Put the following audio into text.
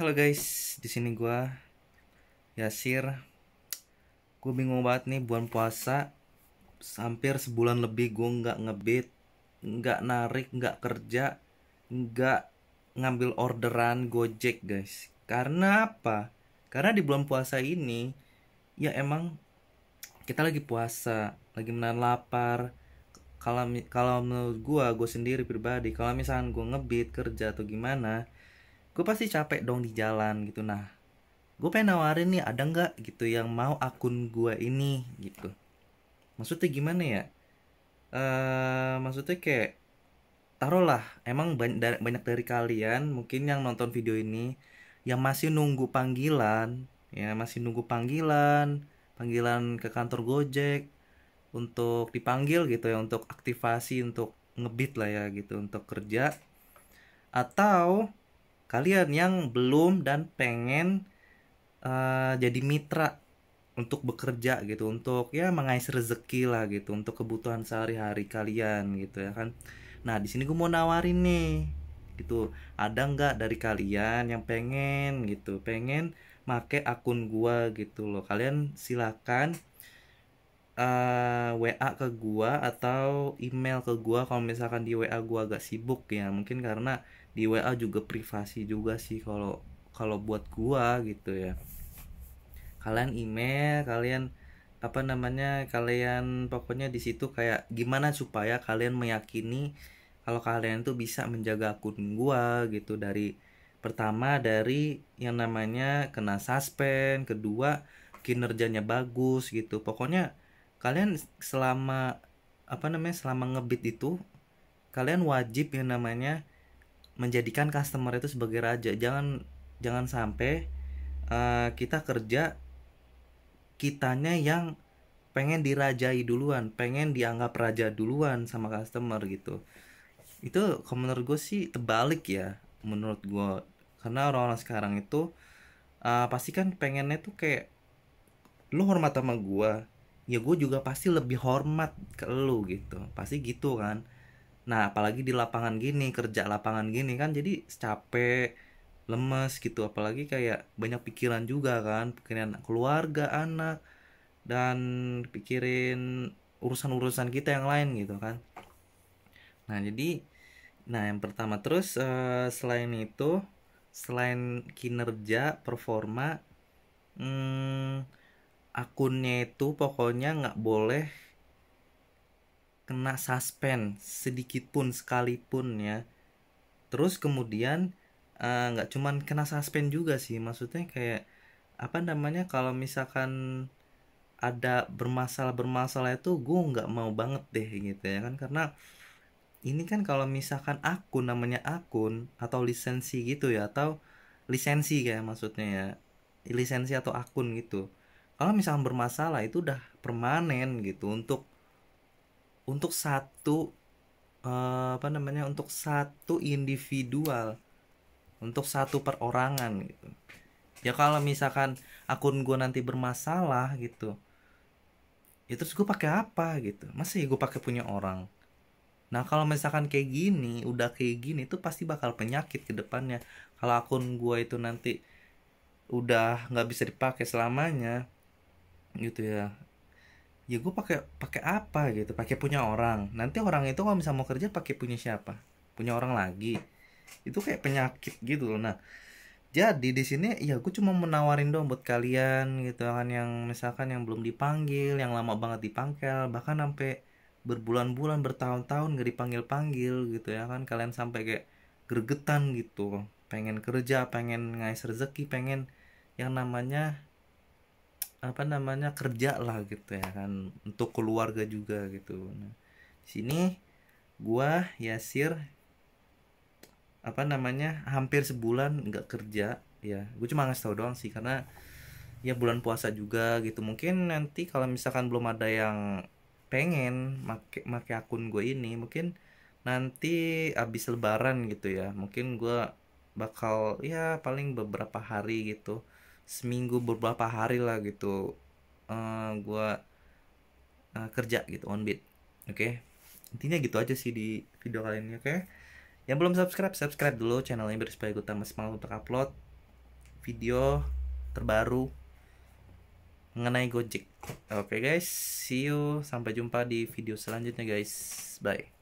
halo guys, di sini gua Yasir. Gue bingung banget nih bulan puasa hampir sebulan lebih gue nggak ngebit, nggak narik, nggak kerja, nggak ngambil orderan Gojek guys. Karena apa? Karena di bulan puasa ini ya emang kita lagi puasa, lagi menahan lapar. Kalau kalau menurut gua, gue sendiri pribadi, kalau misalnya gue ngebit kerja atau gimana, gue pasti capek dong di jalan gitu nah gue pengen nawarin nih ada nggak gitu yang mau akun gue ini gitu maksudnya gimana ya uh, maksudnya kayak taruhlah emang banyak, banyak dari kalian mungkin yang nonton video ini yang masih nunggu panggilan ya masih nunggu panggilan panggilan ke kantor Gojek untuk dipanggil gitu ya untuk aktivasi untuk ngebit lah ya gitu untuk kerja atau kalian yang belum dan pengen uh, jadi mitra untuk bekerja gitu untuk ya mengais rezeki lah gitu untuk kebutuhan sehari-hari kalian gitu ya kan nah di sini gue mau nawarin nih gitu ada nggak dari kalian yang pengen gitu pengen make akun gua gitu loh kalian silakan uh, eh, WA ke gua atau email ke gua kalau misalkan di WA gua agak sibuk ya mungkin karena di WA juga privasi juga sih kalau kalau buat gua gitu ya kalian email kalian apa namanya kalian pokoknya di situ kayak gimana supaya kalian meyakini kalau kalian tuh bisa menjaga akun gua gitu dari pertama dari yang namanya kena suspend kedua kinerjanya bagus gitu pokoknya kalian selama apa namanya selama ngebit itu kalian wajib yang namanya menjadikan customer itu sebagai raja jangan jangan sampai uh, kita kerja kitanya yang pengen dirajai duluan pengen dianggap raja duluan sama customer gitu itu menurut gue sih terbalik ya menurut gue karena orang-orang sekarang itu uh, pasti kan pengennya tuh kayak lu hormat sama gue ya gue juga pasti lebih hormat ke lu gitu pasti gitu kan nah apalagi di lapangan gini kerja lapangan gini kan jadi capek lemes gitu apalagi kayak banyak pikiran juga kan pikiran keluarga anak dan pikirin urusan-urusan kita yang lain gitu kan nah jadi nah yang pertama terus eh, selain itu selain kinerja performa hmm, akunnya itu pokoknya nggak boleh kena suspend sedikit pun sekalipun ya terus kemudian eh, nggak uh, cuman kena suspend juga sih maksudnya kayak apa namanya kalau misalkan ada bermasalah bermasalah itu gue nggak mau banget deh gitu ya kan karena ini kan kalau misalkan akun namanya akun atau lisensi gitu ya atau lisensi kayak maksudnya ya lisensi atau akun gitu kalau misalkan bermasalah itu udah permanen gitu untuk untuk satu uh, apa namanya untuk satu individual untuk satu perorangan gitu ya kalau misalkan akun gue nanti bermasalah gitu ya terus gue pakai apa gitu masih ya gue pakai punya orang nah kalau misalkan kayak gini udah kayak gini itu pasti bakal penyakit ke depannya kalau akun gue itu nanti udah nggak bisa dipakai selamanya gitu ya ya gue pakai pakai apa gitu pakai punya orang nanti orang itu kalau bisa mau kerja pakai punya siapa punya orang lagi itu kayak penyakit gitu loh nah jadi di sini ya gue cuma menawarin dong buat kalian gitu kan yang misalkan yang belum dipanggil yang lama banget dipanggil bahkan sampai berbulan-bulan bertahun-tahun gak dipanggil-panggil gitu ya kan kalian sampai kayak gregetan gitu pengen kerja pengen ngais rezeki pengen yang namanya apa namanya kerja lah gitu ya kan untuk keluarga juga gitu nah sini gua Yasir apa namanya hampir sebulan nggak kerja ya gue cuma ngasih tau doang sih karena ya bulan puasa juga gitu mungkin nanti kalau misalkan belum ada yang pengen make make akun gue ini mungkin nanti abis lebaran gitu ya mungkin gue bakal ya paling beberapa hari gitu seminggu beberapa hari lah gitu uh, eh, gue uh, kerja gitu on beat oke okay? intinya gitu aja sih di video kali ini oke okay? yang belum subscribe subscribe dulu channel ini biar supaya tambah semangat untuk upload video terbaru mengenai Gojek oke okay, guys see you sampai jumpa di video selanjutnya guys bye